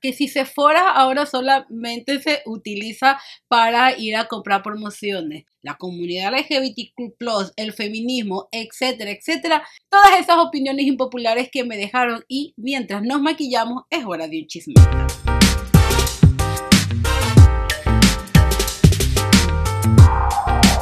que si se fuera ahora solamente se utiliza para ir a comprar promociones. La comunidad LGBTQ, el feminismo, etcétera, etcétera. Todas esas opiniones impopulares que me dejaron y mientras nos maquillamos es hora de un chisme.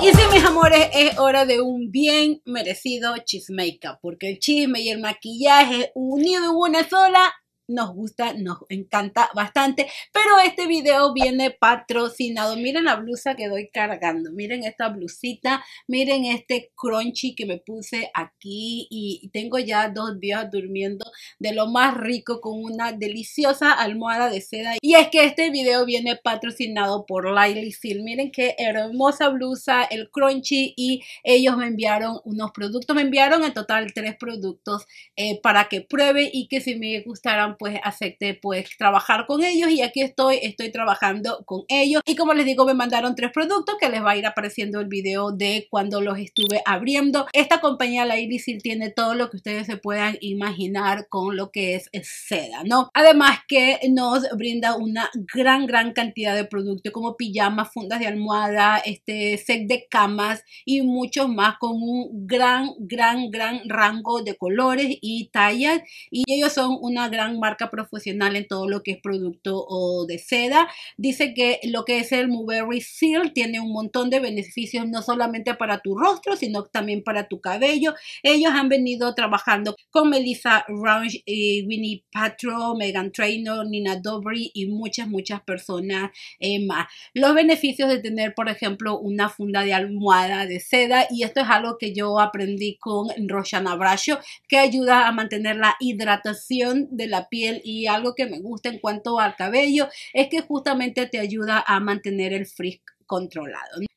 Y sí, mis amores, es hora de un bien merecido chismeica, porque el chisme y el maquillaje unido en una sola nos gusta, nos encanta bastante, pero este video viene patrocinado. Miren la blusa que doy cargando, miren esta blusita, miren este crunchy que me puse aquí y tengo ya dos días durmiendo de lo más rico con una deliciosa almohada de seda. Y es que este video viene patrocinado por Lily Seal. Miren qué hermosa blusa, el crunchy y ellos me enviaron unos productos, me enviaron en total tres productos eh, para que pruebe y que si me gustaran pues acepté pues trabajar con ellos y aquí estoy, estoy trabajando con ellos. Y como les digo, me mandaron tres productos que les va a ir apareciendo el video de cuando los estuve abriendo. Esta compañía, la ibisil tiene todo lo que ustedes se puedan imaginar con lo que es seda, ¿no? Además que nos brinda una gran, gran cantidad de productos como pijamas, fundas de almohada, este set de camas y muchos más con un gran, gran, gran rango de colores y tallas. Y ellos son una gran marca profesional en todo lo que es producto o de seda. Dice que lo que es el Mulberry Seal tiene un montón de beneficios, no solamente para tu rostro, sino también para tu cabello. Ellos han venido trabajando con Melissa Rounge, y Winnie Patro, Megan Trainor, Nina Dobry y muchas, muchas personas eh, más. Los beneficios de tener, por ejemplo, una funda de almohada de seda, y esto es algo que yo aprendí con Roshan Abracho, que ayuda a mantener la hidratación de la piel y algo que me gusta en cuanto al cabello es que justamente te ayuda a mantener el frizz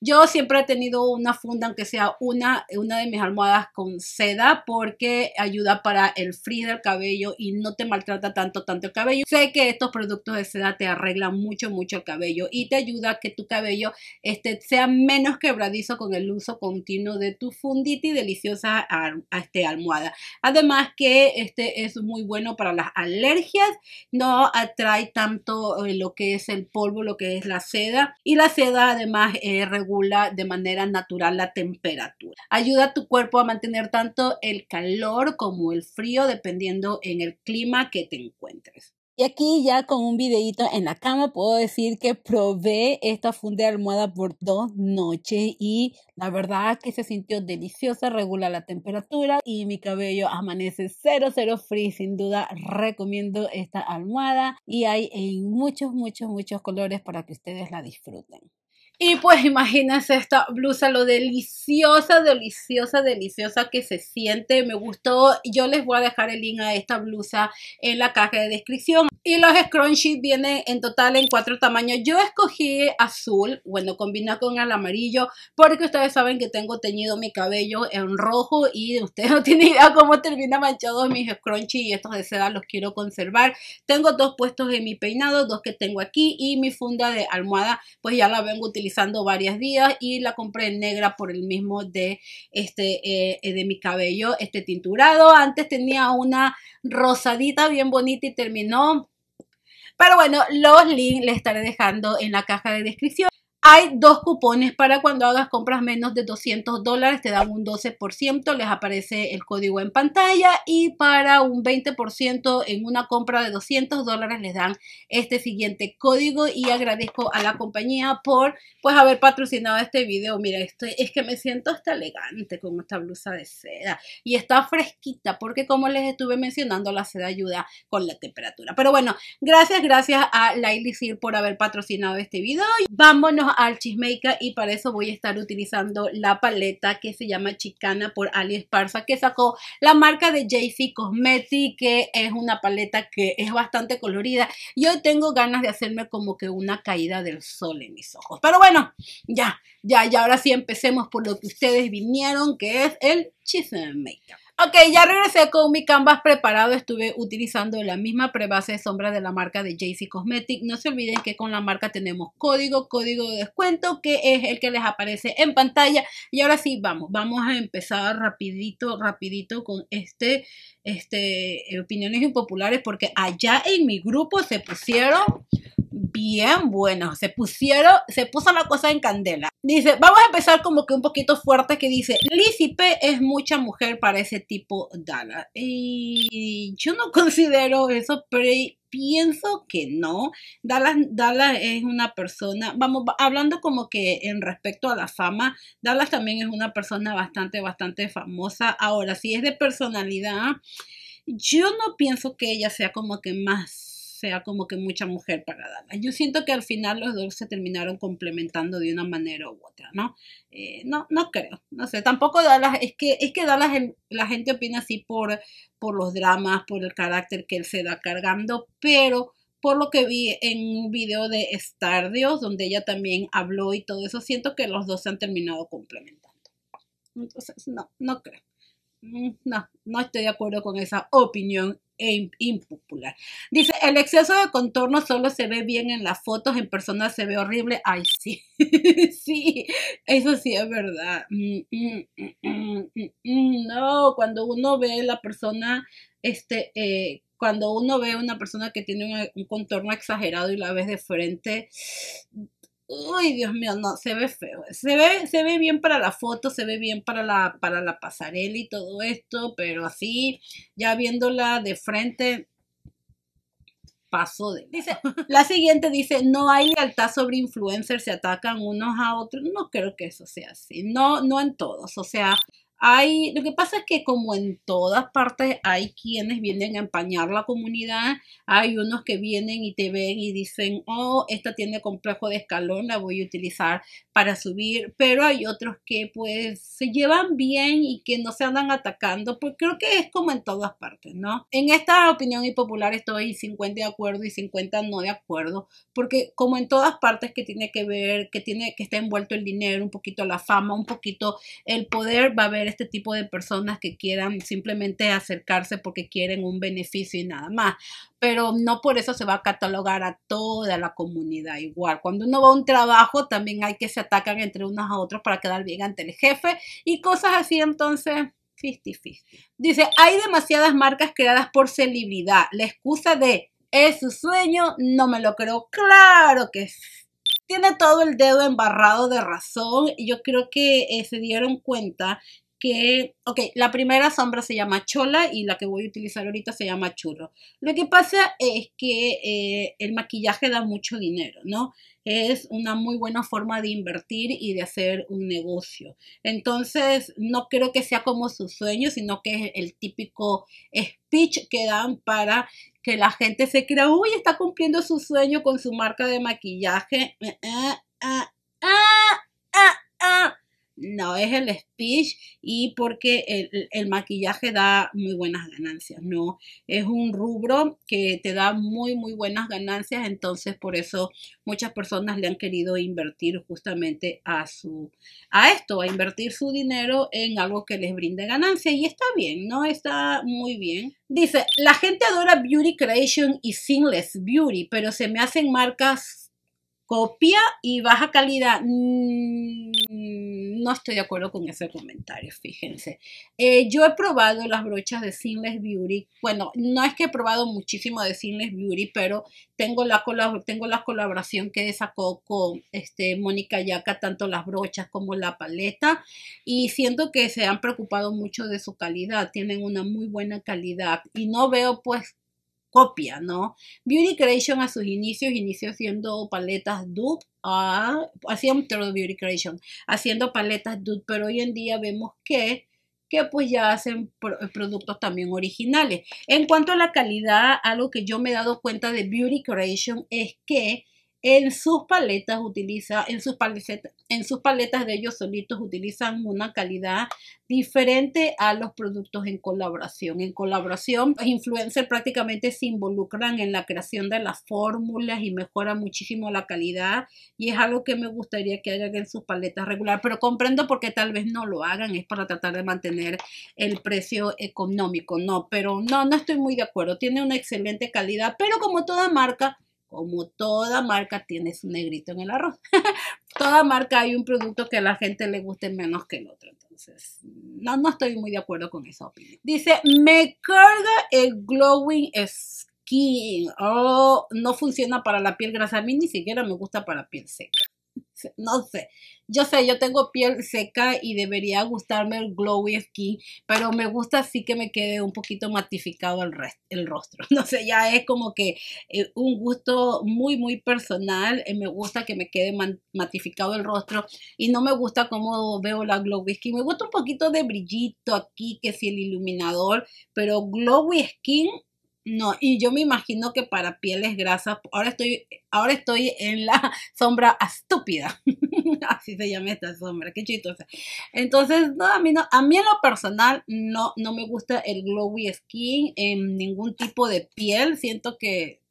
yo siempre he tenido una funda, aunque sea una, una de mis almohadas con seda, porque ayuda para el frizz del cabello y no te maltrata tanto, tanto el cabello. Sé que estos productos de seda te arreglan mucho, mucho el cabello y te ayuda a que tu cabello este, sea menos quebradizo con el uso continuo de tu fundita y deliciosa este, almohada. Además que este es muy bueno para las alergias, no atrae tanto eh, lo que es el polvo, lo que es la seda y la seda además además eh, regula de manera natural la temperatura. Ayuda a tu cuerpo a mantener tanto el calor como el frío dependiendo en el clima que te encuentres. Y aquí ya con un videito en la cama puedo decir que probé esta funda de almohada por dos noches y la verdad que se sintió deliciosa, regula la temperatura y mi cabello amanece cero cero frío. Sin duda recomiendo esta almohada y hay en muchos, muchos, muchos colores para que ustedes la disfruten. Y pues imagínense esta blusa, lo deliciosa, deliciosa, deliciosa que se siente. Me gustó. Yo les voy a dejar el link a esta blusa en la caja de descripción. Y los scrunchies vienen en total en cuatro tamaños. Yo escogí azul, bueno, combina con el amarillo, porque ustedes saben que tengo teñido mi cabello en rojo y ustedes no tienen idea cómo termina manchado mis scrunchies y estos de seda los quiero conservar. Tengo dos puestos en mi peinado, dos que tengo aquí y mi funda de almohada, pues ya la vengo utilizando utilizando varios días y la compré en negra por el mismo de este eh, de mi cabello este tinturado. Antes tenía una rosadita bien bonita y terminó pero bueno, los links les estaré dejando en la caja de descripción. Hay dos cupones para cuando hagas compras menos de 200 dólares, te dan un 12%, les aparece el código en pantalla y para un 20% en una compra de 200 dólares les dan este siguiente código y agradezco a la compañía por pues haber patrocinado este video. Mira, esto es que me siento hasta elegante con esta blusa de seda y está fresquita porque como les estuve mencionando, la seda ayuda con la temperatura. Pero bueno, gracias, gracias a Laily por haber patrocinado este video. Vámonos al y para eso voy a estar utilizando la paleta que se llama Chicana por Ali Esparza que sacó la marca de JC Cosmetics que es una paleta que es bastante colorida. Yo tengo ganas de hacerme como que una caída del sol en mis ojos. Pero bueno, ya, ya, ya, ahora sí empecemos por lo que ustedes vinieron que es el Makeup Ok, ya regresé con mi canvas preparado. Estuve utilizando la misma prebase de sombra de la marca de JC Cosmetic. No se olviden que con la marca tenemos código, código de descuento, que es el que les aparece en pantalla. Y ahora sí, vamos, vamos a empezar rapidito, rapidito con este, este, eh, opiniones impopulares, porque allá en mi grupo se pusieron bien bueno, Se pusieron, se puso la cosa en candela. Dice, vamos a empezar como que un poquito fuerte que dice, lícipe es mucha mujer para ese tipo Dala. Y yo no considero eso, pero pienso que no. Dallas, Dallas es una persona, vamos, hablando como que en respecto a la fama, Dallas también es una persona bastante, bastante famosa. Ahora, si es de personalidad, yo no pienso que ella sea como que más sea como que mucha mujer para darla. Yo siento que al final los dos se terminaron complementando de una manera u otra, ¿no? Eh, no, no creo, no sé, tampoco Dallas, es que, es que la gente opina así por, por los dramas, por el carácter que él se da cargando, pero por lo que vi en un video de Stardios, donde ella también habló y todo eso, siento que los dos se han terminado complementando. Entonces, no, no creo. Mm, no, no estoy de acuerdo con esa opinión e impopular. Dice, el exceso de contorno solo se ve bien en las fotos, en persona se ve horrible. Ay, sí, sí, eso sí es verdad. Mm, mm, mm, no, cuando uno ve la persona, este, eh, cuando uno ve una persona que tiene un, un, contorno exagerado y la ves de frente, uy, Dios mío, no, se ve feo. Se ve, se ve bien para la foto, se ve bien para la, para la pasarela y todo esto, pero así, ya viéndola de frente, paso de... Dice, la siguiente dice, no hay lealtad sobre influencers, se atacan unos a otros. No creo que eso sea así, no, no en todos, o sea, hay, lo que pasa es que como en todas partes hay quienes vienen a empañar la comunidad, hay unos que vienen y te ven y dicen, oh, esta tiene complejo de escalón, la voy a utilizar para subir, pero hay otros que pues se llevan bien y que no se andan atacando, porque creo que es como en todas partes, ¿no? En esta opinión impopular popular estoy 50 de acuerdo y 50 no de acuerdo, porque como en todas partes que tiene que ver, que tiene que está envuelto el dinero, un poquito la fama, un poquito el poder, va a haber este tipo de personas que quieran simplemente acercarse porque quieren un beneficio y nada más. Pero no por eso se va a catalogar a toda la comunidad igual. Cuando uno va a un trabajo, también hay que se atacan entre unos a otros para quedar bien ante el jefe y cosas así. Entonces, Dice, hay demasiadas marcas creadas por celebridad. La excusa de es su sueño, no me lo creo. Claro que sí. Tiene todo el dedo embarrado de razón y yo creo que eh, se dieron cuenta ok, la primera sombra se llama chola y la que voy a utilizar ahorita se llama churro. Lo que pasa es que eh, el maquillaje da mucho dinero, ¿no? Es una muy buena forma de invertir y de hacer un negocio. Entonces, no creo que sea como su sueño, sino que es el típico speech que dan para que la gente se crea, uy, está cumpliendo su sueño con su marca de maquillaje. ah, no es el speech y porque el, maquillaje da muy buenas ganancias, ¿no? Es un rubro que te da muy, muy buenas ganancias, entonces por eso muchas personas le han querido invertir justamente a, su, a esto, a invertir su dinero en algo que les brinde ganancia y está bien, ¿no? Está muy bien. Dice, la gente adora Beauty Creation y Seamless Beauty, pero se me hacen marcas copia y baja calidad. Mm, no estoy de acuerdo con ese comentario, fíjense. Eh, yo he probado las brochas de Sinless Beauty. Bueno, no es que he probado muchísimo de Sinless Beauty, pero tengo la, tengo la colaboración que sacó con este, Mónica Yaca, tanto las brochas como la paleta. Y siento que se han preocupado mucho de su calidad. Tienen una muy buena calidad. Y no veo pues copia, ¿no? Beauty Creation a sus inicios, inició haciendo paletas dupe, hacían Beauty Creation, haciendo paletas dupe, pero hoy en día vemos que que pues ya hacen productos también originales. En cuanto a la calidad, algo que yo me he dado cuenta de Beauty Creation es que en sus paletas utiliza, en sus paletas, en sus paletas de ellos solitos utilizan una calidad diferente a los productos en colaboración. En colaboración, los influencers prácticamente se involucran en la creación de las fórmulas y mejora muchísimo la calidad y es algo que me gustaría que hagan en sus paletas regular, pero comprendo por qué tal vez no lo hagan, es para tratar de mantener el precio económico, no, pero no, no estoy muy de acuerdo, tiene una excelente calidad, pero como toda marca, como toda marca tiene su negrito en el arroz. toda marca hay un producto que a la gente le guste menos que el otro. Entonces, no, no estoy muy de acuerdo con esa opinión. Dice, me carga el glowing skin. Oh, no funciona para la piel grasa. A mí ni siquiera me gusta para piel seca no sé, yo sé, yo tengo piel seca y debería gustarme el glowy skin, pero me gusta así que me quede un poquito matificado el, el rostro. No sé, ya es como que eh, un gusto muy, muy personal. Eh, me gusta que me quede matificado el rostro y no me gusta cómo veo la glowy skin. Me gusta un poquito de brillito aquí, que si el iluminador, pero glowy skin no, y yo me imagino que para pieles grasas, ahora estoy, ahora estoy en la sombra estúpida. Así se llama esta sombra, qué chistosa. Entonces, no, a mí no, a mí en lo personal no, no me gusta el glowy skin en ningún tipo de piel. Siento que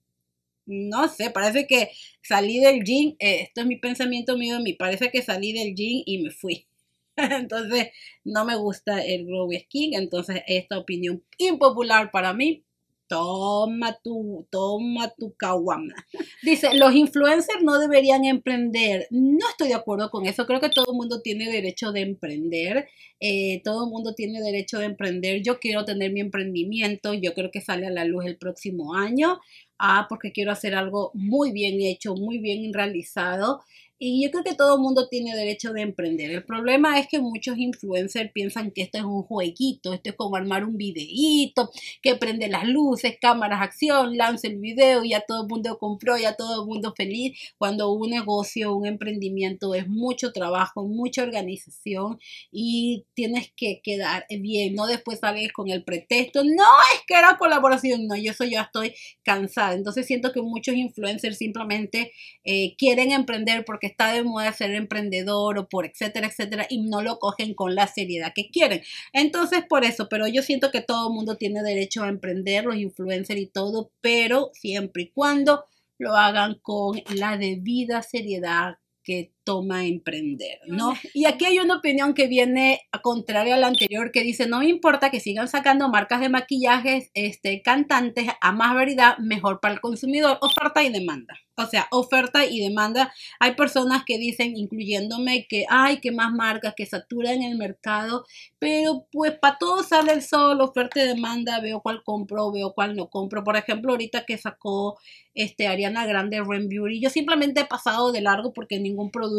no sé, parece que salí del jean, eh, esto es mi pensamiento mío, me parece que salí del jean y me fui. entonces, no me gusta el glowy skin, entonces esta opinión impopular para mí toma tu, toma tu caguama. Dice, los influencers no deberían emprender. No estoy de acuerdo con eso. Creo que todo el mundo tiene derecho de emprender. Eh, todo el mundo tiene derecho de emprender. Yo quiero tener mi emprendimiento. Yo creo que sale a la luz el próximo año ah, porque quiero hacer algo muy bien hecho, muy bien realizado. Y yo creo que todo el mundo tiene derecho de emprender. El problema es que muchos influencers piensan que esto es un jueguito, esto es como armar un videíto, que prende las luces, cámaras, acción, lanza el video y ya todo el mundo compró, ya todo el mundo feliz. Cuando un negocio, un emprendimiento es mucho trabajo, mucha organización y tienes que quedar bien, no después sales con el pretexto, no es que era colaboración, no, yo eso ya estoy cansada entonces siento que muchos influencers simplemente eh, quieren emprender porque está de moda ser emprendedor o por etcétera, etcétera, y no lo cogen con la seriedad que quieren. Entonces por eso, pero yo siento que todo el mundo tiene derecho a emprender, los influencers y todo, pero siempre y cuando lo hagan con la debida seriedad que toma emprender, ¿no? Y aquí hay una opinión que viene a contrario a la anterior que dice, no me importa que sigan sacando marcas de maquillajes, este, cantantes, a más variedad, mejor para el consumidor, oferta y demanda. O sea, oferta y demanda. Hay personas que dicen, incluyéndome, que hay que más marcas que saturan el mercado, pero pues para todo sale el sol, oferta y demanda, veo cuál compro, veo cuál no compro. Por ejemplo, ahorita que sacó este, Ariana Grande Ren Beauty, yo simplemente he pasado de largo porque ningún producto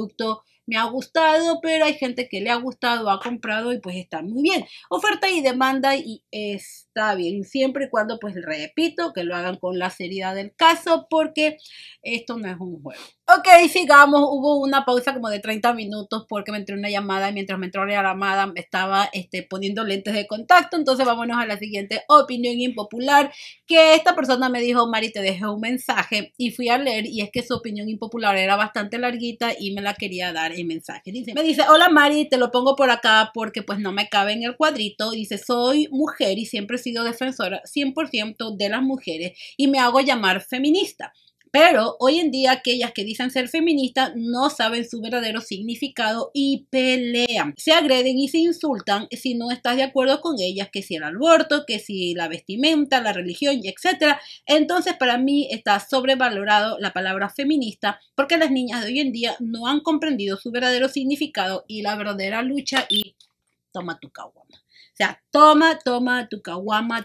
me ha gustado, pero hay gente que le ha gustado, ha comprado y pues está muy bien. Oferta y demanda y es está bien, siempre y cuando, pues repito, que lo hagan con la seriedad del caso, porque esto no es un juego. Ok, sigamos, hubo una pausa como de 30 minutos porque me entró una llamada y mientras me entró la llamada me estaba este, poniendo lentes de contacto, entonces vámonos a la siguiente opinión impopular que esta persona me dijo, Mari, te dejé un mensaje y fui a leer y es que su opinión impopular era bastante larguita y me la quería dar en mensaje. Dice, me dice, hola Mari, te lo pongo por acá porque pues no me cabe en el cuadrito, dice, soy mujer y siempre sido defensora 100% de las mujeres y me hago llamar feminista. Pero hoy en día aquellas que dicen ser feministas no saben su verdadero significado y pelean. Se agreden y se insultan si no estás de acuerdo con ellas, que si el aborto, que si la vestimenta, la religión, y etc. Entonces para mí está sobrevalorado la palabra feminista porque las niñas de hoy en día no han comprendido su verdadero significado y la verdadera lucha y toma tu caguama. O sea, toma, toma tu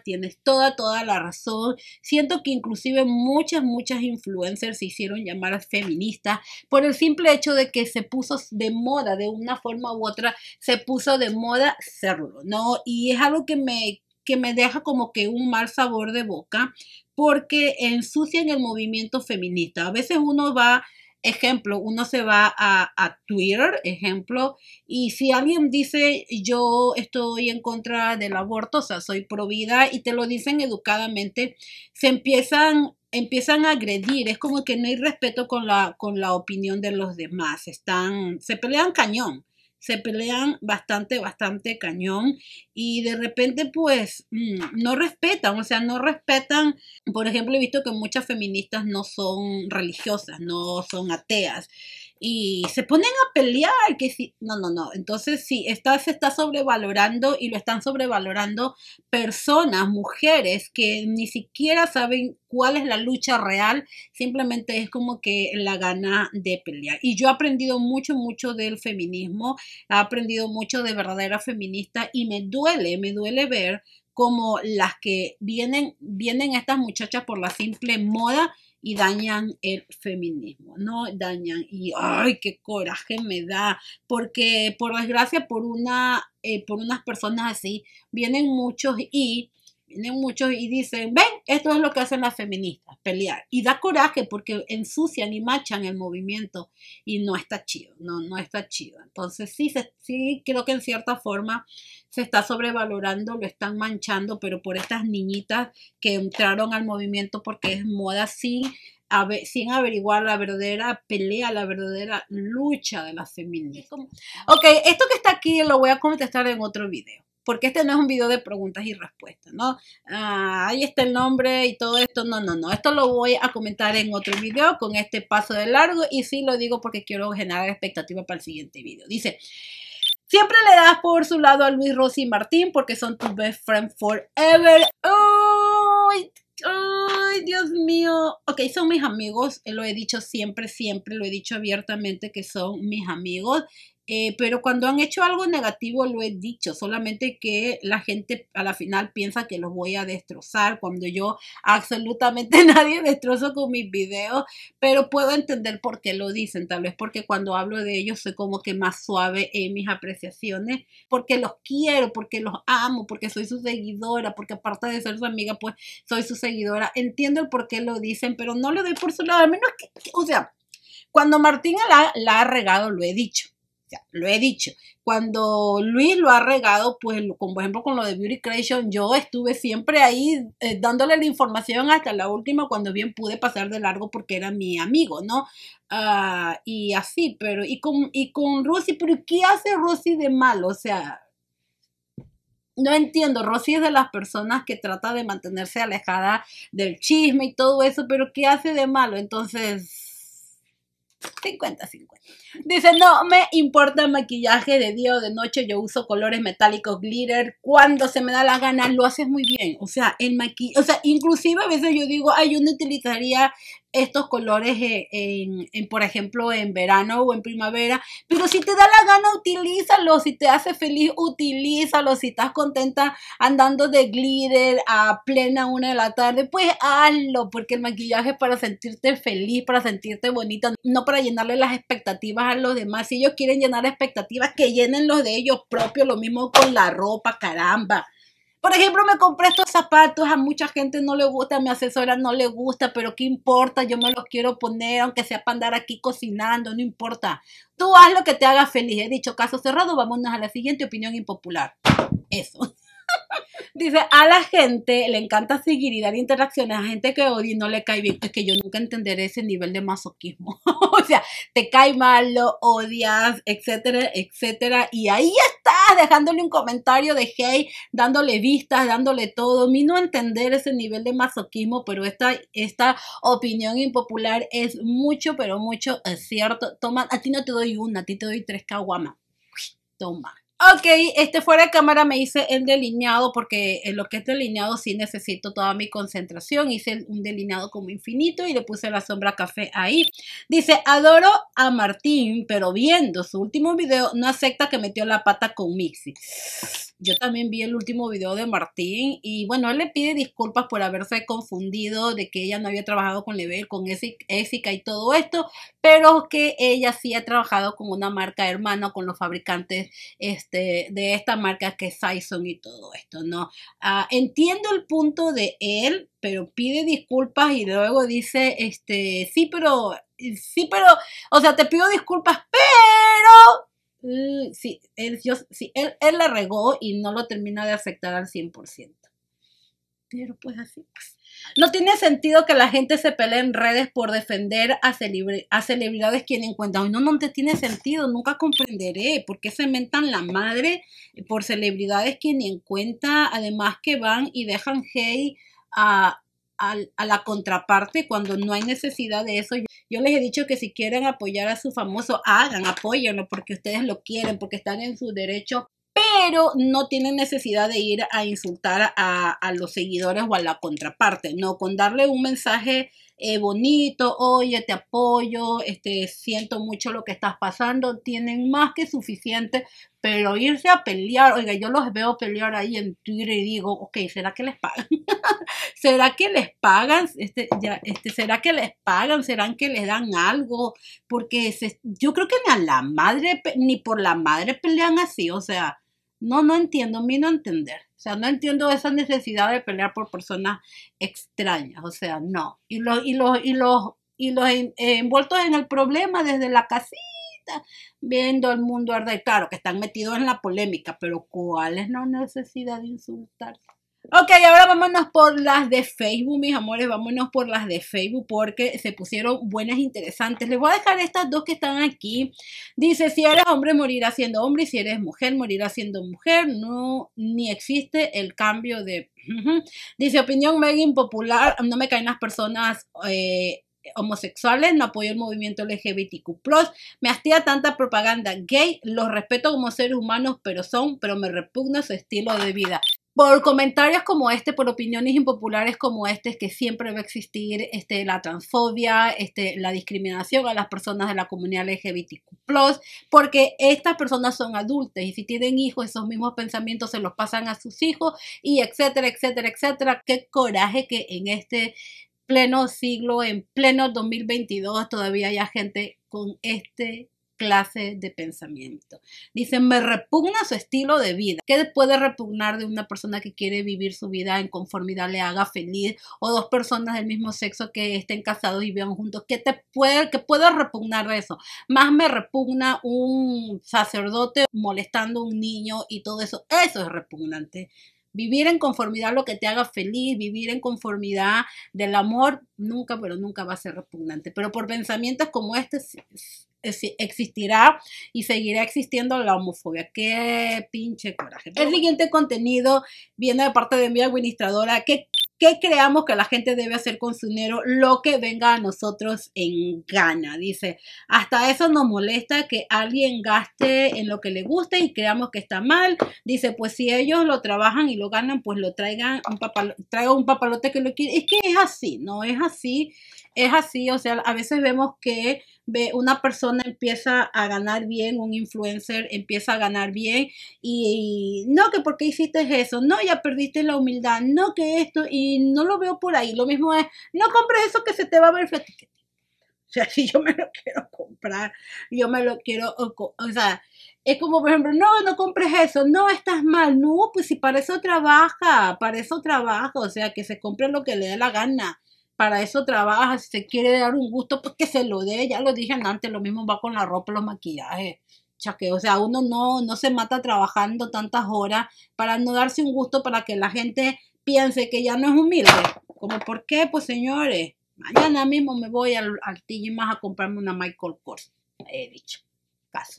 tienes toda, toda la razón. Siento que inclusive muchas, muchas influencers se hicieron llamar feministas por el simple hecho de que se puso de moda, de una forma u otra, se puso de moda serlo, ¿no? Y es algo que me que me deja como que un mal sabor de boca porque ensucian el movimiento feminista. A veces uno va Ejemplo, uno se va a, Twitter, ejemplo, y si alguien dice yo estoy en contra del aborto, o sea, soy pro vida, y te lo dicen educadamente, se empiezan, empiezan a agredir, es como que no hay respeto con la, con la opinión de los demás, están, se pelean cañón se pelean bastante, bastante cañón y de repente pues mm, no respetan, o sea, no respetan, por ejemplo, he visto que muchas feministas no son religiosas, no son ateas, y se ponen a pelear, que si no, no, no. Entonces, sí, está, se está sobrevalorando y lo están sobrevalorando personas, mujeres que ni siquiera saben cuál es la lucha real, simplemente es como que la gana de pelear. Y yo he aprendido mucho, mucho del feminismo, he aprendido mucho de verdadera feminista y me duele, me duele ver como las que vienen, vienen estas muchachas por la simple moda y dañan el feminismo, ¿no? Dañan y ¡ay, qué coraje me da! Porque por desgracia, por, una, eh, por unas personas así, vienen muchos y vienen muchos y dicen, ven, esto es lo que hacen las feministas, pelear. Y da coraje porque ensucian y machan el movimiento y no está chido, no, no está chido. Entonces sí, sí creo que en cierta forma se está sobrevalorando, lo están manchando, pero por estas niñitas que entraron al movimiento porque es moda sin, sin averiguar la verdadera pelea, la verdadera lucha de las feministas. Ok, esto que está aquí lo voy a contestar en otro video porque este no es un video de preguntas y respuestas, ¿no? Ah, ahí está el nombre y todo esto, no, no, no, esto lo voy a comentar en otro video con este paso de largo y sí lo digo porque quiero generar expectativa para el siguiente video. Dice, siempre le das por su lado a Luis, Rossi y Martín porque son tus best friends forever. ¡Ay! ¡Ay, Dios mío! Ok, son mis amigos, eh, lo he dicho siempre, siempre, lo he dicho abiertamente que son mis amigos eh, pero cuando han hecho algo negativo lo he dicho, solamente que la gente a la final piensa que los voy a destrozar cuando yo absolutamente nadie destrozo con mis videos, pero puedo entender por qué lo dicen, tal vez porque cuando hablo de ellos soy como que más suave en mis apreciaciones, porque los quiero, porque los amo, porque soy su seguidora, porque aparte de ser su amiga, pues soy su seguidora. Entiendo el por qué lo dicen, pero no lo doy por su lado, al menos que, o sea, cuando Martín la ha regado, lo he dicho ya, lo he dicho. Cuando Luis lo ha regado, pues como por ejemplo con lo de Beauty Creation, yo estuve siempre ahí eh, dándole la información hasta la última cuando bien pude pasar de largo porque era mi amigo, ¿no? Ah, y así, pero y con, y con Rosy, pero ¿qué hace Rosy de malo? O sea, no entiendo, Rosy es de las personas que trata de mantenerse alejada del chisme y todo eso, pero ¿qué hace de malo? Entonces, 50-50. Dice, no me importa el maquillaje de día o de noche, yo uso colores metálicos, glitter, cuando se me da la gana, lo haces muy bien. O sea, el maquillaje, o sea, inclusive a veces yo digo, ay, yo no utilizaría estos colores e-, en, por ejemplo, en verano o en primavera, pero si te da la gana, utilízalo, si te hace feliz, utilízalo, si estás contenta andando de glitter a plena una de la tarde, pues hazlo, porque el maquillaje es para sentirte feliz, para sentirte bonita, no para llenarle las expectativas a los demás. Si ellos quieren llenar expectativas, que llenen los de ellos propios, lo mismo con la ropa, caramba. Por ejemplo, me compré estos zapatos, a mucha gente no le gusta, a mi asesora no le gusta, pero qué importa, yo me los quiero poner, aunque sea para andar aquí cocinando, no importa. Tú haz lo que te haga feliz. He dicho caso cerrado, vámonos a la siguiente opinión impopular. Eso. Dice, a la gente le encanta seguir y dar interacciones a gente que odia y no le cae bien. Es que yo nunca entenderé ese nivel de masoquismo. o sea, te cae mal, lo odias, etcétera, etcétera. Y ahí estás dejándole un comentario de hey, dándole vistas, dándole todo. mi no entender ese nivel de masoquismo, pero esta, esta opinión impopular es mucho, pero mucho es cierto. Toma, a ti no te doy una, a ti te doy tres caguamas. Toma ok, este fuera de cámara me hice el delineado porque en lo que es delineado sí necesito toda mi concentración. Hice un delineado como infinito y le puse la sombra café ahí. Dice, adoro a Martín, pero viendo su último video no acepta que metió la pata con Mixi. Yo también vi el último video de Martín y bueno, él le pide disculpas por haberse confundido de que ella no había trabajado con Level, con Ésica y todo esto, pero que ella sí ha trabajado con una marca hermana, con los fabricantes. Este, este, de, esta marca que es Sison y todo esto, ¿no? Ah, entiendo el punto de él, pero pide disculpas y luego dice, este, sí, pero, sí, pero, o sea, te pido disculpas, pero mm, sí, él, la regó y no lo termina de aceptar al 100%. Pero pues así, pues. No tiene sentido que la gente se pelee en redes por defender a, celebre, a celebridades quien encuentran. No, no te tiene sentido, nunca comprenderé por qué se mentan la madre por celebridades que ni en cuenta, además que van y dejan hey a, la contraparte cuando no hay necesidad de eso. Yo les he dicho que si quieren apoyar a su famoso, hagan, apóyenlo porque ustedes lo quieren, porque están en su derecho pero no tienen necesidad de ir a insultar a, los seguidores o a la contraparte, no, con darle un mensaje eh, bonito, oye, te apoyo, este, siento mucho lo que estás pasando, tienen más que suficiente, pero irse a pelear, oiga, yo los veo pelear ahí en Twitter y digo, ok, ¿será que les pagan? ¿Será que les pagan? Este, ya, este, ¿Será que les pagan? ¿Serán que les dan algo? Porque yo creo que ni a la madre, ni por la madre pelean así, o sea, no, no entiendo, mi no entender. O sea, no entiendo esa necesidad de pelear por personas extrañas. O sea, no. Y los, y los, y los, y los envueltos en el problema desde la casita, viendo el mundo arder. Claro, que están metidos en la polémica, pero ¿cuál es la necesidad de insultarse? Ok, ahora vámonos por las de Facebook, mis amores, vámonos por las de Facebook porque se pusieron buenas, interesantes. Les voy a dejar estas dos que están aquí. Dice, si eres hombre, morirá siendo hombre y si eres mujer, morirá siendo mujer. No, ni existe el cambio de... Dice, opinión mega impopular, no me caen las personas... Eh, homosexuales, no apoyo el movimiento LGBTQ+, me hastía tanta propaganda gay, los respeto como seres humanos, pero son, pero me repugna su estilo de vida por comentarios como este, por opiniones impopulares como este, que siempre va a existir este, la transfobia, este, la discriminación a las personas de la comunidad LGBTQ, porque estas personas son adultas y si tienen hijos, esos mismos pensamientos se los pasan a sus hijos y etcétera, etcétera, etcétera. Qué coraje que en este pleno siglo, en pleno 2022, todavía haya gente con este clase de pensamiento. Dicen, me repugna su estilo de vida. ¿Qué puede repugnar de una persona que quiere vivir su vida en conformidad, le haga feliz? O dos personas del mismo sexo que estén casados y vivan juntos. ¿Qué te puede, qué puede repugnar de eso? Más me repugna un sacerdote molestando a un niño y todo eso. Eso es repugnante. Vivir en conformidad lo que te haga feliz, vivir en conformidad del amor, nunca, pero nunca va a ser repugnante. Pero por pensamientos como este, existirá y seguirá existiendo la homofobia. Qué pinche coraje. El siguiente contenido viene de parte de mi administradora. ¿Qué, creamos que la gente debe hacer con su dinero? Lo que venga a nosotros en gana. Dice, hasta eso nos molesta que alguien gaste en lo que le guste y creamos que está mal. Dice, pues si ellos lo trabajan y lo ganan, pues lo traigan un papalote, un papalote que lo quiere. Es que es así, no es así es así, o sea, a veces vemos que una persona empieza a ganar bien, un influencer empieza a ganar bien y, no que porque hiciste eso, no ya perdiste la humildad, no que esto y no lo veo por ahí, lo mismo es, no compres eso que se te va a ver O sea, si yo me lo quiero comprar, yo me lo quiero, o sea, es como, por ejemplo, no, no compres eso, no estás mal, no, pues si para eso trabaja, para eso trabaja, o sea, que se compre lo que le dé la gana para eso trabaja, si se quiere dar un gusto, pues que se lo dé, ya lo dije antes, lo mismo va con la ropa, los maquillajes, que o sea, uno no, no se mata trabajando tantas horas para no darse un gusto, para que la gente piense que ya no es humilde, como por qué, pues señores, mañana mismo me voy al, al más a comprarme una Michael Kors, he dicho,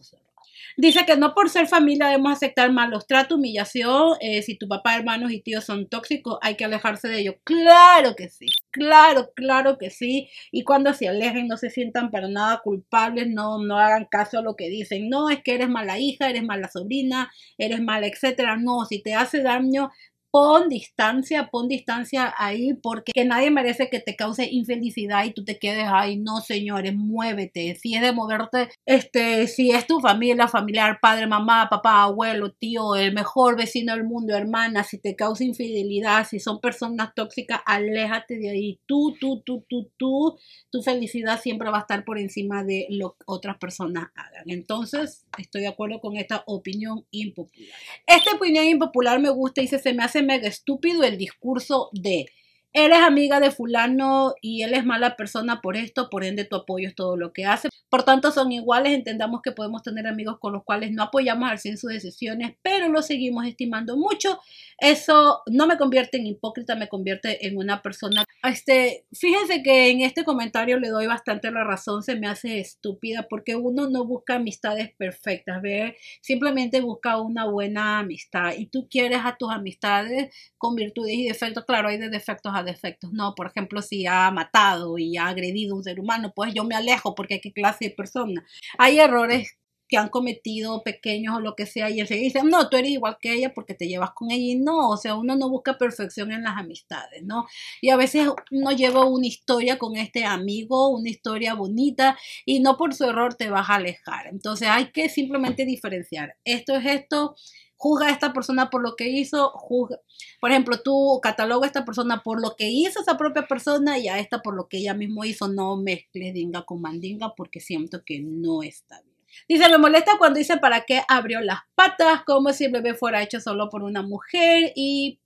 solo. Dice que no por ser familia debemos aceptar malos tratos, humillación. Eh, si tu papá, hermanos y tíos son tóxicos, hay que alejarse de ellos. Claro que sí, claro, claro que sí. Y cuando se alejen, no se sientan para nada culpables, no, no hagan caso a lo que dicen. No, es que eres mala hija, eres mala sobrina, eres mala, etcétera. No, si te hace daño, pon distancia, pon distancia ahí porque nadie merece que te cause infelicidad y tú te quedes ahí, no señores, muévete, si es de moverte, este, si es tu familia, familiar, padre, mamá, papá, abuelo, tío, el mejor vecino del mundo, hermana, si te causa infidelidad, si son personas tóxicas, aléjate de ahí, tú, tú, tú, tú, tú, tu felicidad siempre va a estar por encima de lo que otras personas hagan. Entonces, estoy de acuerdo con esta opinión impopular. Esta opinión impopular me gusta y se me hace mega estúpido el discurso de eres amiga de fulano y él es mala persona por esto, por ende tu apoyo es todo lo que hace. Por tanto, son iguales, entendamos que podemos tener amigos con los cuales no apoyamos al cien sus decisiones, pero lo seguimos estimando mucho. Eso no me convierte en hipócrita, me convierte en una persona. Este, fíjense que en este comentario le doy bastante la razón, se me hace estúpida porque uno no busca amistades perfectas, ver, simplemente busca una buena amistad y tú quieres a tus amistades con virtudes y defectos, claro, hay de defectos defectos, ¿no? Por ejemplo, si ha matado y ha agredido a un ser humano, pues yo me alejo porque qué clase de persona. Hay errores que han cometido pequeños o lo que sea y se dicen, no, tú eres igual que ella porque te llevas con ella y no, o sea, uno no busca perfección en las amistades, ¿no? Y a veces uno lleva una historia con este amigo, una historia bonita y no por su error te vas a alejar. Entonces hay que simplemente diferenciar, esto es esto, juzga a esta persona por lo que hizo, juzga, por ejemplo, tú cataloga a esta persona por lo que hizo esa propia persona y a esta por lo que ella mismo hizo, no mezcles dinga con mandinga porque siento que no está bien. Dice, me molesta cuando dice para qué abrió las patas, como si el bebé fuera hecho solo por una mujer y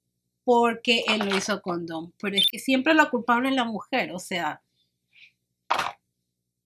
porque él lo hizo con don. Pero es que siempre la culpable es la mujer, o sea,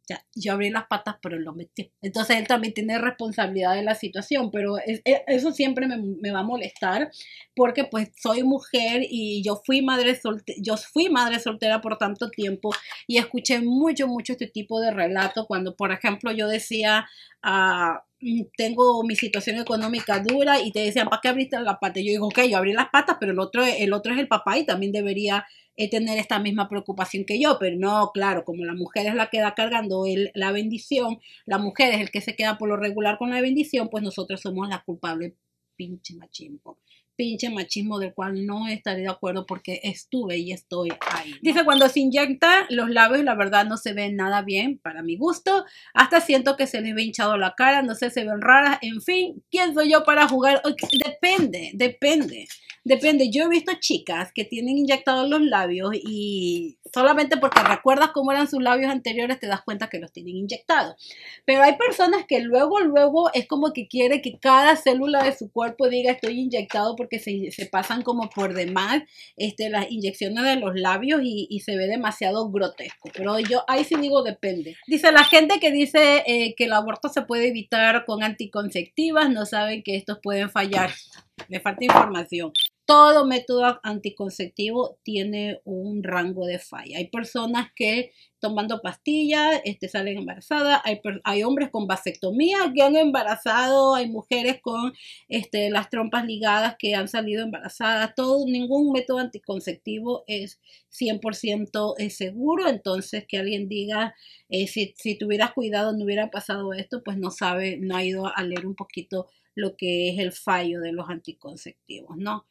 sea, yo abrí las patas, pero lo metí. Entonces él también tiene responsabilidad de la situación, pero e, eso siempre me, va a molestar porque pues soy mujer y yo fui madre soltera, yo fui madre soltera por tanto tiempo y escuché mucho, mucho este tipo de relato cuando, por ejemplo, yo decía, ah, mm, tengo mi situación económica dura y te decían, ¿para qué abriste las patas? Yo digo, ok, yo abrí las patas, pero el otro, el otro es el papá y también debería eh, tener esta misma preocupación que yo, pero no, claro, como la mujer es la que da cargando la bendición, la mujer es el que se queda por lo regular con la bendición, pues nosotros somos la culpable, pinche machismo pinche machismo del cual no estaré de acuerdo porque estuve y estoy ahí. Dice, cuando se inyecta los labios, la verdad no se ven nada bien para mi gusto. Hasta siento que se le ve hinchado la cara, no sé, se ven raras. En fin, ¿quién soy yo para jugar? Depende, depende. Depende, yo he visto chicas que tienen inyectados los labios y solamente porque recuerdas cómo eran sus labios anteriores te das cuenta que los tienen inyectados. Pero hay personas que luego, luego es como que quiere que cada célula de su cuerpo diga estoy inyectado porque se, pasan como por demás este, las inyecciones de los labios y, se ve demasiado grotesco. Pero yo ahí sí digo depende. Dice la gente que dice eh, que el aborto se puede evitar con anticonceptivas, no saben que estos pueden fallar me falta información. Todo método anticonceptivo tiene un rango de falla. Hay personas que tomando pastillas este, salen embarazadas, hay, hombres con vasectomía que han embarazado, hay mujeres con este, las trompas ligadas que han salido embarazadas. Todo, ningún método anticonceptivo es 100% eh, seguro. Entonces, que alguien diga, eh, si, si tuvieras cuidado, no hubiera pasado esto, pues no sabe, no ha ido a leer un poquito lo que es el fallo de los anticonceptivos, ¿no?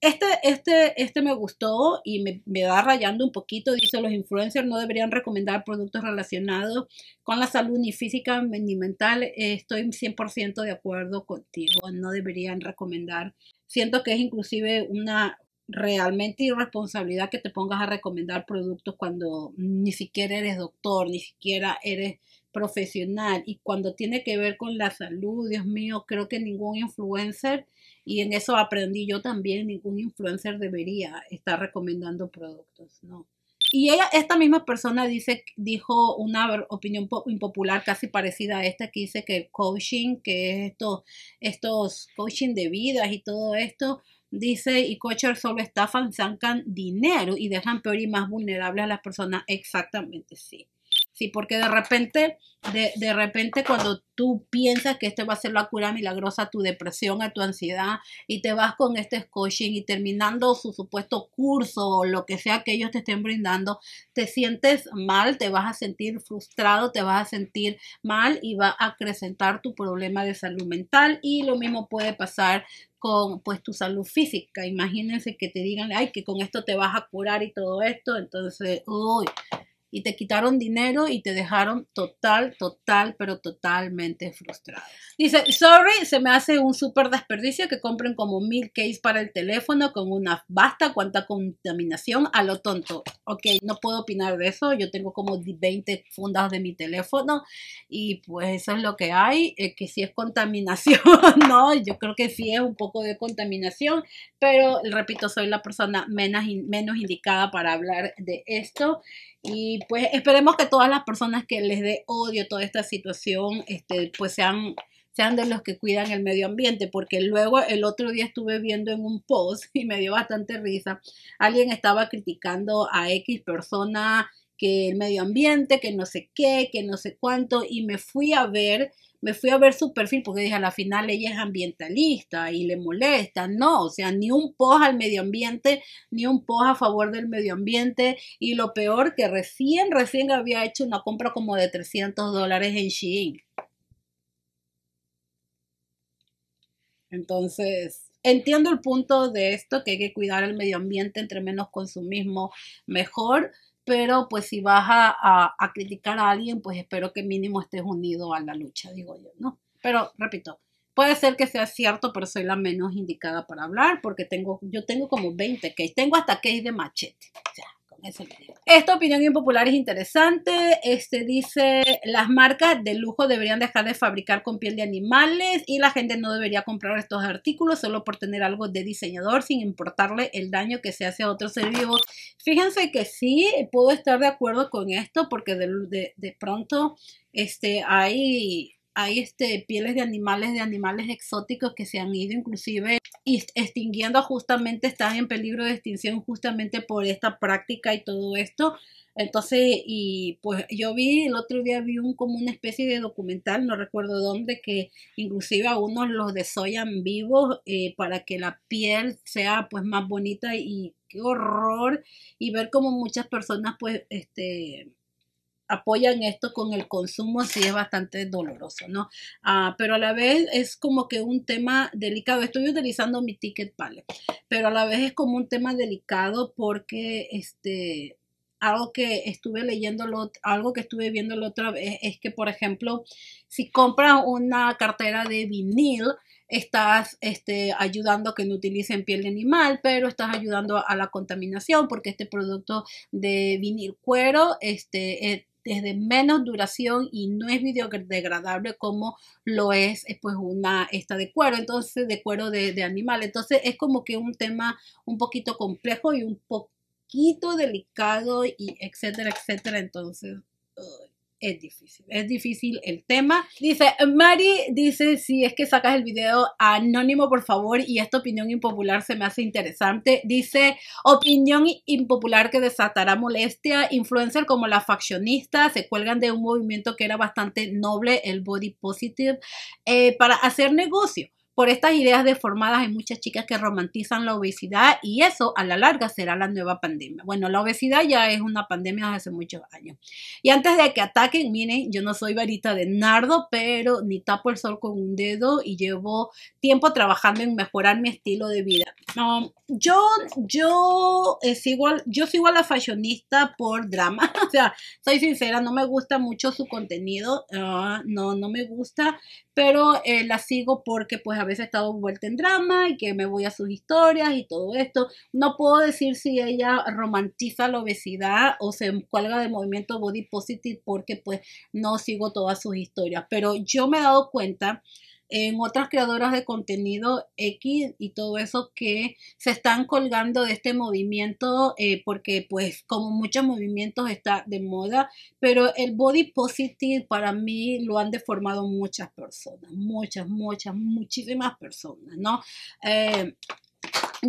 Este, este, este me gustó y me, me va rayando un poquito, dice los influencers no deberían recomendar productos relacionados con la salud ni física ni mental, estoy 100% de acuerdo contigo, no deberían recomendar. Siento que es inclusive una, realmente irresponsabilidad que te pongas a recomendar productos cuando ni siquiera eres doctor, ni siquiera eres profesional y cuando tiene que ver con la salud, Dios mío, creo que ningún influencer, y en eso aprendí yo también, ningún influencer debería estar recomendando productos, ¿no? Y ella, esta misma persona dice, dijo una opinión impopular casi parecida a esta que dice que el coaching, que es estos, coaching de vidas y todo esto, dice, y coches solo estafan, sacan dinero y dejan peor y más vulnerables a las personas. Exactamente, sí. Sí, porque de repente, de, repente cuando tú piensas que este va a ser la cura milagrosa a tu depresión, a tu ansiedad, y te vas con este coaching y terminando su supuesto curso o lo que sea que ellos te estén brindando, te sientes mal, te vas a sentir frustrado, te vas a sentir mal y va a acrecentar tu problema de salud mental y lo mismo puede pasar con pues tu salud física. Imagínense que te digan, ay, que con esto te vas a curar y todo esto, entonces, uy, y te quitaron dinero y te dejaron total, total, pero totalmente frustrado. Dice, sorry, se me hace un súper desperdicio que compren como mil case para el teléfono con una basta, cuánta contaminación, a lo tonto. Ok, no puedo opinar de eso, yo tengo como 20 fundas de mi teléfono y pues eso es lo que hay, eh, que si es contaminación, no, yo creo que sí es un poco de contaminación, pero repito, soy la persona menos, menos indicada para hablar de esto. Y pues esperemos que todas las personas que les dé odio toda esta situación, este, pues sean, sean de los que cuidan el medio ambiente, porque luego el otro día estuve viendo en un post y me dio bastante risa, alguien estaba criticando a X persona que el medio ambiente, que no sé qué, que no sé cuánto, y me fui a ver, me fui a ver su perfil porque dije, a la final ella es ambientalista y le molesta, no, o sea, ni un pos al medio ambiente, ni un pos a favor del medio ambiente, y lo peor que recién, recién había hecho una compra como de 300 dólares en Shein. Entonces, entiendo el punto de esto, que hay que cuidar el medio ambiente, entre menos consumismo, mejor pero pues si vas a, criticar a alguien, pues espero que mínimo estés unido a la lucha, digo yo, ¿no? Pero repito, puede ser que sea cierto, pero soy la menos indicada para hablar porque tengo, yo tengo como 20 que tengo hasta que de machete. O sea, esta opinión impopular es interesante. Este dice, las marcas de lujo deberían dejar de fabricar con piel de animales y la gente no debería comprar estos artículos solo por tener algo de diseñador sin importarle el daño que se hace a otros ser vivos. Fíjense que sí, puedo estar de acuerdo con esto porque de, pronto este, hay hay este, pieles de animales, de animales exóticos que se han ido inclusive extinguiendo justamente, están en peligro de extinción justamente por esta práctica y todo esto. Entonces, y pues yo vi, el otro día vi un, como una especie de documental, no recuerdo dónde, que inclusive a unos los desollan vivos eh, para que la piel sea pues más bonita y qué horror y ver como muchas personas pues este apoyan esto con el consumo sí es bastante doloroso, ¿no? Ah, pero a la vez es como que un tema delicado. Estoy utilizando mi ticket palette, pero a la vez es como un tema delicado porque este algo que estuve leyendo, lo, algo que estuve viendo la otra vez es que, por ejemplo, si compras una cartera de vinil, estás este, ayudando a que no utilicen piel de animal, pero estás ayudando a la contaminación porque este producto de vinil cuero este, eh, desde menos duración y no es biodegradable como lo es eh, pues una esta de cuero, entonces de cuero de, animal. Entonces es como que un tema un poquito complejo y un poquito delicado y etcétera, etcétera. Entonces es difícil, es difícil el tema. Dice, Mari dice, si es que sacas el video anónimo, por favor, y esta opinión impopular se me hace interesante. Dice, opinión impopular que desatará molestia, influencer como la faccionista, se cuelgan de un movimiento que era bastante noble, el body positive, eh, para hacer negocio por estas ideas deformadas hay muchas chicas que romantizan la obesidad y eso a la larga será la nueva pandemia. Bueno, la obesidad ya es una pandemia desde hace muchos años. Y antes de que ataquen, miren, yo no soy varita de nardo, pero ni tapo el sol con un dedo y llevo tiempo trabajando en mejorar mi estilo de vida. No, yo, yo es eh, igual, yo sigo a la fashionista por drama, o sea, soy sincera, no me gusta mucho su contenido, ah, no, no me gusta, pero eh, la sigo porque pues a veces he estado envuelta en drama y que me voy a sus historias y todo esto. No puedo decir si ella romantiza la obesidad o se cuelga de movimiento body positive porque pues no sigo todas sus historias, pero yo me he dado cuenta en otras creadoras de contenido X y todo eso que se están colgando de este movimiento eh, porque pues como muchos movimientos está de moda, pero el body positive para mí lo han deformado muchas personas, muchas, muchas, muchísimas personas, ¿no? Eh,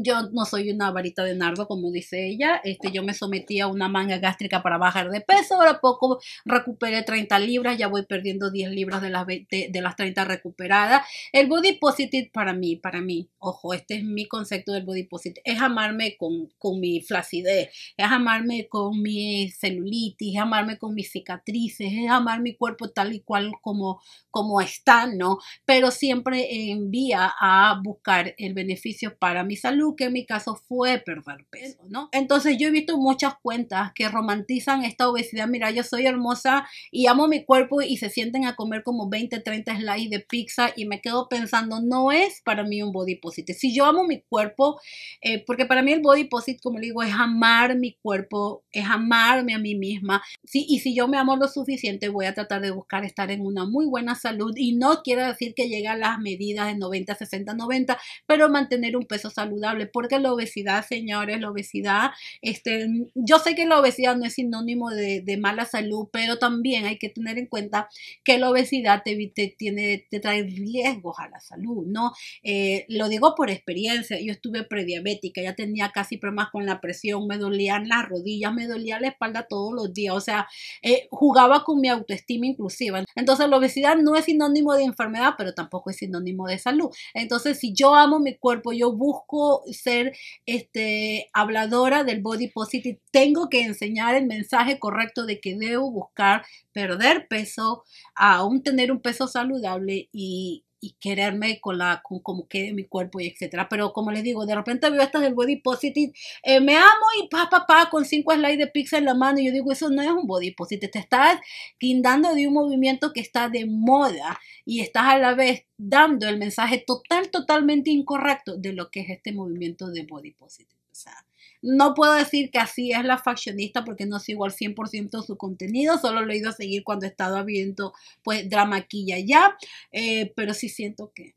yo no soy una varita de nardo, como dice ella. Este, yo me sometí a una manga gástrica para bajar de peso. Ahora poco recuperé 30 libras, ya voy perdiendo 10 libras de las, de las 30 recuperadas. El body positive para mí, para mí, ojo, este es mi concepto del body positive. Es amarme con, mi flacidez, es amarme con mi celulitis, es amarme con mis cicatrices, es amar mi cuerpo tal y cual como, como está, ¿no? Pero siempre envía a buscar el beneficio para mi salud que en mi caso fue perder peso, ¿no? Entonces yo he visto muchas cuentas que romantizan esta obesidad. Mira, yo soy hermosa y amo mi cuerpo y se sienten a comer como 20, 30 slides de pizza y me quedo pensando, no es para mí un body positive. Si yo amo mi cuerpo, eh, porque para mí el body positive, como le digo, es amar mi cuerpo, es amarme a mí misma. Sí, y si yo me amo lo suficiente, voy a tratar de buscar estar en una muy buena salud y no quiere decir que llegue a las medidas de 90, 60, 90, pero mantener un peso saludable porque la obesidad, señores, la obesidad, este, yo sé que la obesidad no es sinónimo de, mala salud, pero también hay que tener en cuenta que la obesidad te, tiene, te trae riesgos a la salud, ¿no? Eh, lo digo por experiencia, yo estuve prediabética, ya tenía casi problemas con la presión, me dolían las rodillas, me dolía la espalda todos los días, o sea, eh, jugaba con mi autoestima inclusiva. Entonces la obesidad no es sinónimo de enfermedad, pero tampoco es sinónimo de salud. Entonces, si yo amo mi cuerpo, yo busco ser este, habladora del body positive, tengo que enseñar el mensaje correcto de que debo buscar perder peso, aún tener un peso saludable y, y quererme con la con cómo quede mi cuerpo y etcétera. Pero como les digo, de repente veo estas del body positive, eh, me amo y pa pa pa con cinco slides de pizza en la mano. Y yo digo, eso no es un body positive, te estás guindando de un movimiento que está de moda y estás a la vez dando el mensaje total, totalmente incorrecto de lo que es este movimiento de body positive. O sea, no puedo decir que así es la faccionista porque no sigo al 100% su contenido, solo lo he ido a seguir cuando he estado abriendo pues dramaquilla ya, eh, pero sí siento que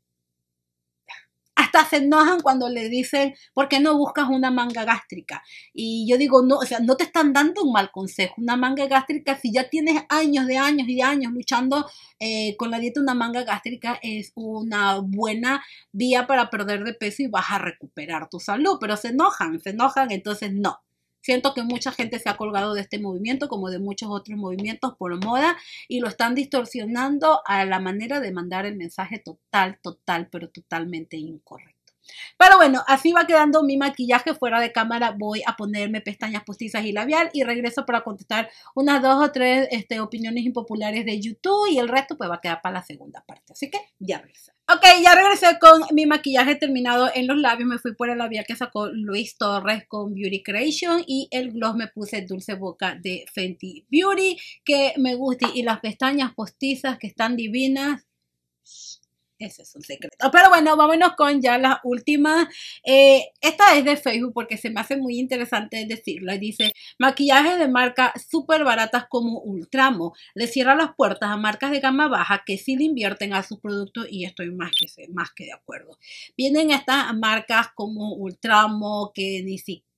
hasta se enojan cuando le dicen, ¿por qué no buscas una manga gástrica? Y yo digo, no, o sea, no te están dando un mal consejo. Una manga gástrica, si ya tienes años de años y años luchando eh, con la dieta, una manga gástrica es una buena vía para perder de peso y vas a recuperar tu salud, pero se enojan, se enojan, entonces no. Siento que mucha gente se ha colgado de este movimiento, como de muchos otros movimientos por moda, y lo están distorsionando a la manera de mandar el mensaje total, total, pero totalmente incorrecto. Pero bueno, así va quedando mi maquillaje fuera de cámara. Voy a ponerme pestañas postizas y labial y regreso para contestar unas dos o tres este, opiniones impopulares de YouTube y el resto pues va a quedar para la segunda parte. Así que ya regreso. Ok, ya regresé con mi maquillaje terminado en los labios. Me fui por el labial que sacó Luis Torres con Beauty Creation y el gloss me puse Dulce Boca de Fenty Beauty que me gusta y las pestañas postizas que están divinas. Ese es un secreto. Pero bueno, vámonos con ya las últimas. Eh, esta es de Facebook porque se me hace muy interesante decirla. Dice, maquillaje de marca súper baratas como Ultramo. Le cierra las puertas a marcas de gama baja que sí le invierten a sus productos y estoy más que, más que de acuerdo. Vienen estas marcas como Ultramo que ni siquiera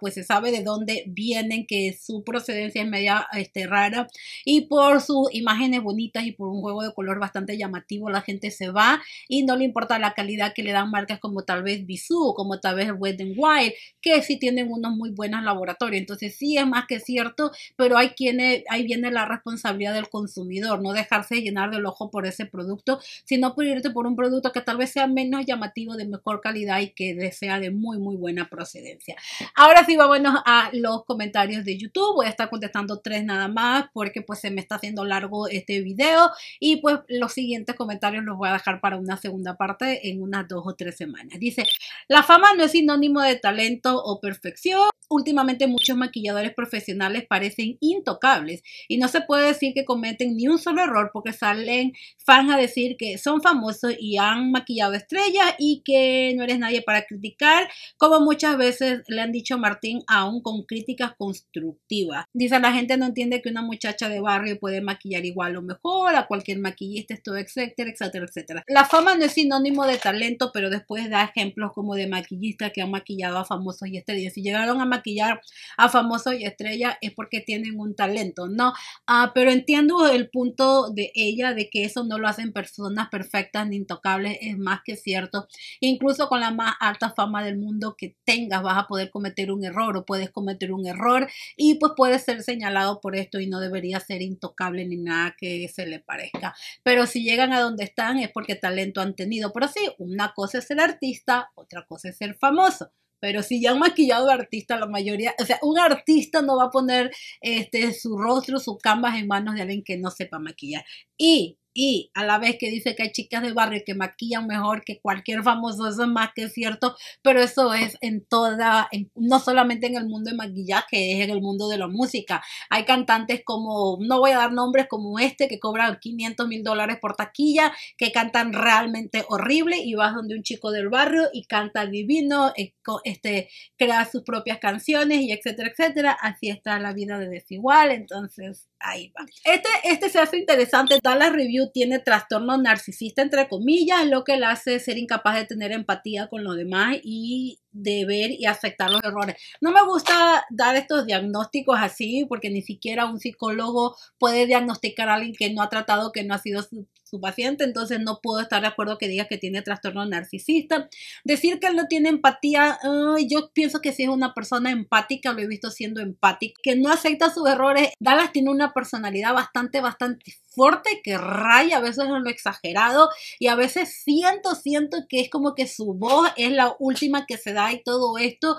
pues se sabe de dónde vienen, que su procedencia es media este, rara y por sus imágenes bonitas y por un juego de color bastante llamativo la gente se va y no le importa la calidad que le dan marcas como tal vez Bisú, como tal vez wedding Wild, que si tienen unos muy buenos laboratorios. Entonces sí es más que cierto, pero hay quienes, ahí viene la responsabilidad del consumidor, no dejarse llenar del ojo por ese producto, sino por irte por un producto que tal vez sea menos llamativo, de mejor calidad y que sea de muy, muy buena procedencia. Ahora sí, vámonos a los comentarios de YouTube. Voy a estar contestando tres nada más porque pues se me está haciendo largo este video y pues los siguientes comentarios los voy a dejar para una segunda parte en unas dos o tres semanas. Dice, la fama no es sinónimo de talento o perfección. Últimamente muchos maquilladores profesionales parecen intocables y no se puede decir que cometen ni un solo error porque salen fans a decir que son famosos y han maquillado estrellas y que no eres nadie para criticar, como muchas veces le han dicho Martín, aún con críticas constructivas. Dice, la gente no entiende que una muchacha de barrio puede maquillar igual o mejor a cualquier maquillista, esto, etcétera, etcétera, etcétera. La fama no es sinónimo de talento, pero después da ejemplos como de maquillistas que han maquillado a famosos y estrellas. Si llegaron a maquillar a famosos y estrellas es porque tienen un talento, ¿no? Ah, pero entiendo el punto de ella de que eso no lo hacen personas perfectas ni intocables, es más que cierto. Incluso con la más alta fama del mundo que tengas, vas a poder cometer un error o puedes cometer un error y pues puedes ser señalado por esto y no debería ser intocable ni nada que se le parezca. Pero si llegan a donde están es porque talento han tenido. Pero sí, una cosa es ser artista, otra cosa es ser famoso. Pero si ya han maquillado artista, la mayoría, o sea, un artista no va a poner este, su rostro, su canvas en manos de alguien que no sepa maquillar. Y y a la vez que dice que hay chicas de barrio que maquillan mejor que cualquier famoso, eso es más que cierto, pero eso es en toda, no solamente en el mundo de maquillaje, es en el mundo de la música. Hay cantantes como, no voy a dar nombres, como este que cobran 500 mil dólares por taquilla, que cantan realmente horrible y vas donde un chico del barrio y canta divino, eh, este, crea sus propias canciones y etcétera, etcétera. Así está la vida de desigual, entonces ahí va. Este, este se hace interesante. Dallas Review tiene trastorno narcisista, entre comillas, lo que le hace ser incapaz de tener empatía con los demás y de ver y aceptar los errores. No me gusta dar estos diagnósticos así porque ni siquiera un psicólogo puede diagnosticar a alguien que no ha tratado, que no ha sido su paciente, entonces no puedo estar de acuerdo que diga que tiene trastorno narcisista. Decir que él no tiene empatía, yo pienso que si es una persona empática, lo he visto siendo empática, que no acepta sus errores. Dallas tiene una personalidad bastante, bastante fuerte que raya, a veces es lo exagerado y a veces siento, siento que es como que su voz es la última que se da y todo esto.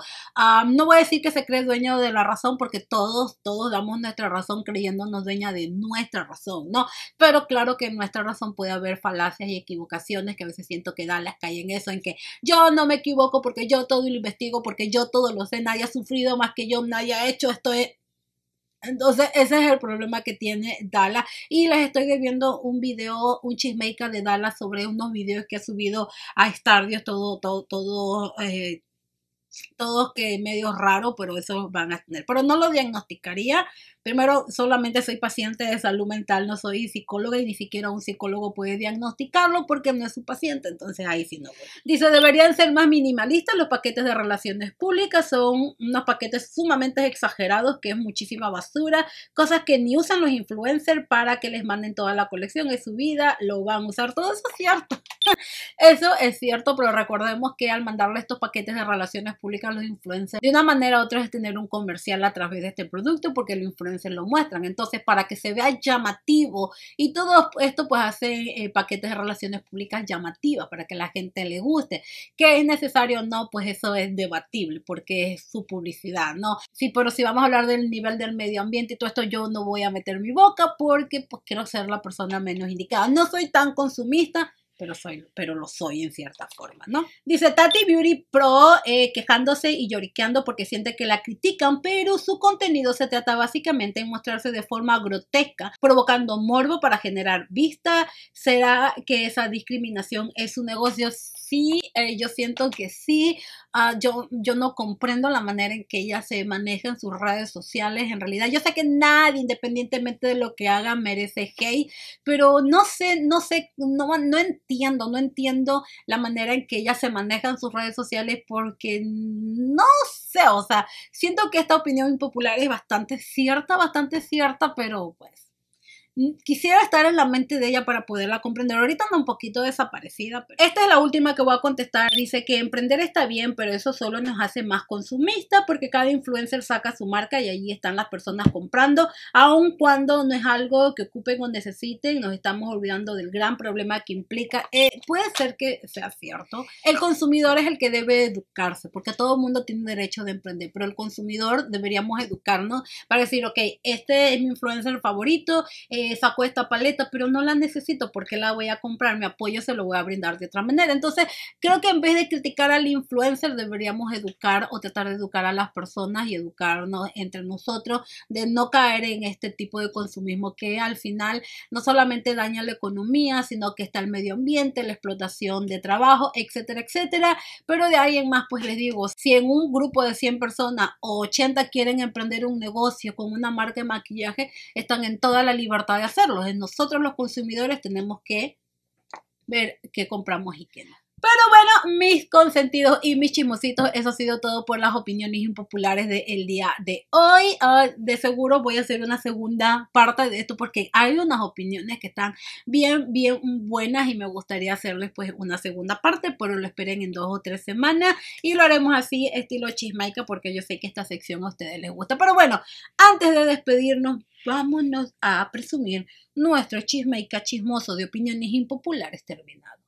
no voy a decir que se cree dueño de la razón porque todos, todos damos nuestra razón creyéndonos dueña de nuestra razón, ¿no? Pero claro que en nuestra razón puede haber falacias y equivocaciones que a veces siento que da las cae en eso, en que yo no me equivoco porque yo todo lo investigo, porque yo todo lo sé, nadie ha sufrido más que yo, nadie ha hecho, esto es eh, entonces, ese es el problema que tiene Dala. Y les estoy viendo un video, un chismaker de Dala sobre unos videos que ha subido a Stardios, todo, todo, todo. Eh, todos que medio raro, pero eso van a tener. Pero no lo diagnosticaría Primero, solamente soy paciente de salud mental, no soy psicóloga y ni siquiera un psicólogo puede diagnosticarlo porque no es su paciente, entonces ahí sí no. Dice, deberían ser más minimalistas los paquetes de relaciones públicas, son unos paquetes sumamente exagerados que es muchísima basura, cosas que ni usan los influencers para que les manden toda la colección, es su vida, lo van a usar, todo eso es cierto. Eso es cierto, pero recordemos que al mandarle estos paquetes de relaciones públicas a los influencers, de una manera u otra es tener un comercial a través de este producto porque el se lo muestran. Entonces, para que se vea llamativo y todo esto pues hace eh, paquetes de relaciones públicas llamativas para que la gente le guste. Que es necesario no, pues eso es debatible porque es su publicidad, ¿no? Sí, pero si vamos a hablar del nivel del medio ambiente y todo esto, yo no voy a meter mi boca porque pues quiero ser la persona menos indicada. No soy tan consumista pero soy, pero lo soy en cierta forma, ¿no? Dice Tati Beauty Pro eh, quejándose y lloriqueando porque siente que la critican, pero su contenido se trata básicamente en mostrarse de forma grotesca, provocando morbo para generar vista. ¿Será que esa discriminación es un negocio? Sí, eh, yo siento que sí. Ah, yo, yo no comprendo la manera en que ella se maneja en sus redes sociales. En realidad, yo sé que nadie, independientemente de lo que haga, merece hate, pero no sé, no sé, no, no entiendo, no entiendo la manera en que ella se maneja en sus redes sociales porque no sé, o sea, siento que esta opinión impopular es bastante cierta, bastante cierta, pero pues Mm, quisiera estar en la mente de ella para poderla comprender. Ahorita anda un poquito desaparecida. Esta es la última que voy a contestar. Dice que emprender está bien, pero eso solo nos hace más consumistas porque cada influencer saca su marca y allí están las personas comprando. Aun cuando no es algo que ocupen o necesiten, nos estamos olvidando del gran problema que implica. Eh, puede ser que sea cierto. El consumidor es el que debe educarse porque todo el mundo tiene derecho de emprender, pero el consumidor deberíamos educarnos para decir, ok, este es mi influencer favorito. Eh, saco esta paleta, pero no la necesito porque la voy a comprar, mi apoyo se lo voy a brindar de otra manera. Entonces, creo que en vez de criticar al influencer, deberíamos educar o tratar de educar a las personas y educarnos entre nosotros de no caer en este tipo de consumismo que al final no solamente daña la economía, sino que está el medio ambiente, la explotación de trabajo, etcétera, etcétera. Pero de ahí en más, pues les digo, si en un grupo de 100 personas o 80 quieren emprender un negocio con una marca de maquillaje, están en toda la libertad de hacerlo. Nosotros los consumidores tenemos que ver qué compramos y qué no. Pero bueno, mis consentidos y mis chismositos, eso ha sido todo por las opiniones impopulares del día de hoy. Ah, de seguro voy a hacer una segunda parte de esto porque hay unas opiniones que están bien, bien buenas y me gustaría hacerles pues una segunda parte, pero lo esperen en dos o tres semanas y lo haremos así estilo chismaica porque yo sé que esta sección a ustedes les gusta. Pero bueno, antes de despedirnos, vámonos a presumir nuestro chisme y cachismoso de opiniones impopulares terminado.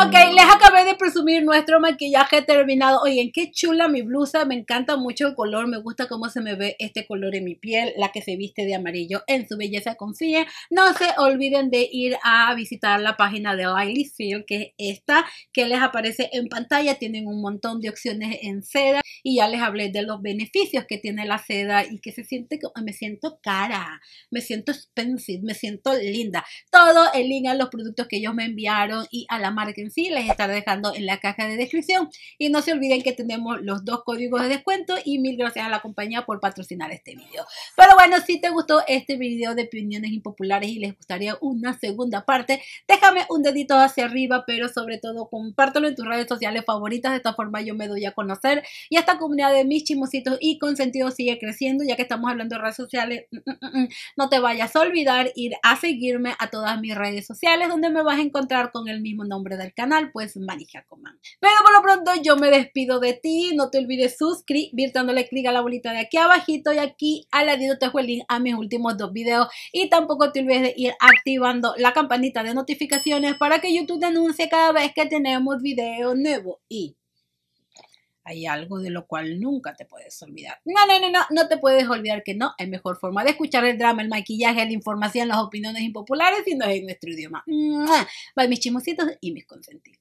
Ok, les acabé de presumir nuestro maquillaje terminado. Oigan, qué chula mi blusa. Me encanta mucho el color. Me gusta cómo se me ve este color en mi piel. La que se viste de amarillo en su belleza confía, No se olviden de ir a visitar la página de Lily Feel, que es esta, que les aparece en pantalla. Tienen un montón de opciones en seda. Y ya les hablé de los beneficios que tiene la seda y que se siente como me siento cara, me siento expensive, me siento linda. Todo el link a los productos que ellos me enviaron y a la marca sí les estaré dejando en la caja de descripción. Y no se olviden que tenemos los dos códigos de descuento y mil gracias a la compañía por patrocinar este video. Pero bueno, si te gustó este video de opiniones impopulares y les gustaría una segunda parte, déjame un dedito hacia arriba, pero sobre todo compártelo en tus redes sociales favoritas. De esta forma yo me doy a conocer y esta comunidad de mis chimositos y consentidos sigue creciendo, ya que estamos hablando de redes sociales. Mm, mm, mm, no te vayas a olvidar ir a seguirme a todas mis redes sociales donde me vas a encontrar con el mismo nombre del canal, pues Marija Comán. Pero por lo pronto yo me despido de ti, no te olvides suscribirte dándole clic a la bolita de aquí abajito y aquí al ladito te dejo el link a mis últimos dos videos y tampoco te olvides de ir activando la campanita de notificaciones para que YouTube te anuncie cada vez que tenemos video nuevo y hay algo de lo cual nunca te puedes olvidar. No, no, no, no, no te puedes olvidar que no. Es mejor forma de escuchar el drama, el maquillaje, la información, las opiniones impopulares, sino no es en nuestro idioma. Bye, mis chimositos y mis consentidos.